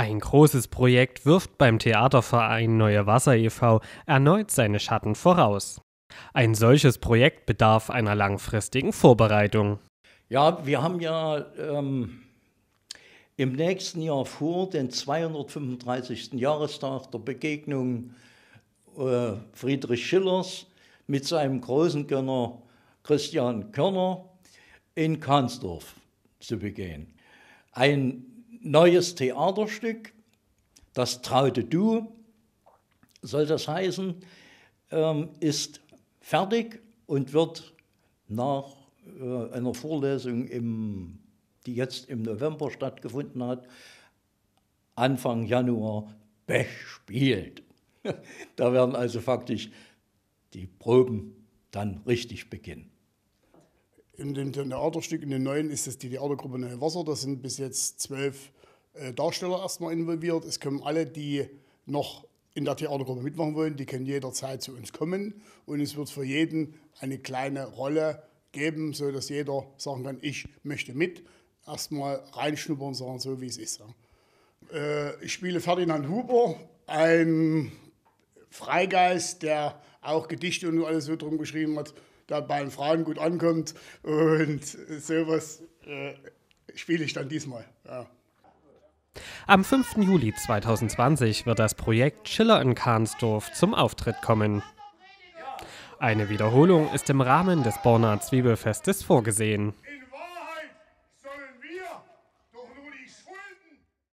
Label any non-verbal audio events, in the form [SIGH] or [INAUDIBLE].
Ein großes Projekt wirft beim Theaterverein Neue Wasser e.V. erneut seine Schatten voraus. Ein solches Projekt bedarf einer langfristigen Vorbereitung. Ja, wir haben ja ähm, im nächsten Jahr vor den 235. Jahrestag der Begegnung äh, Friedrich Schillers mit seinem großen Gönner Christian Körner in Kahnsdorf zu begehen. Ein neues Theaterstück, das Traute Du, soll das heißen, ähm, ist fertig und wird nach äh, einer Vorlesung, im, die jetzt im November stattgefunden hat, Anfang Januar bespielt. [LAUGHS] Da werden also faktisch die Proben dann richtig beginnen. In dem Theaterstück, in den neuen, ist das die Theatergruppe Neue Wasser. Da sind bis jetzt zwölf äh, Darsteller erstmal involviert. Es kommen alle, die noch in der Theatergruppe mitmachen wollen, die können jederzeit zu uns kommen. Und es wird für jeden eine kleine Rolle geben, sodass jeder sagen kann, ich möchte mit. Erstmal reinschnuppern und sagen, so wie es ist. Äh, ich spiele Ferdinand Huber, ein Freigeist, der auch Gedichte und alles so drum geschrieben hat der bei den Frauen gut ankommt. Und sowas äh, spiele ich dann diesmal. Ja. Am 5. Juli 2020 wird das Projekt Schiller in Kahnsdorf zum Auftritt kommen. Eine Wiederholung ist im Rahmen des Borner Zwiebelfestes vorgesehen.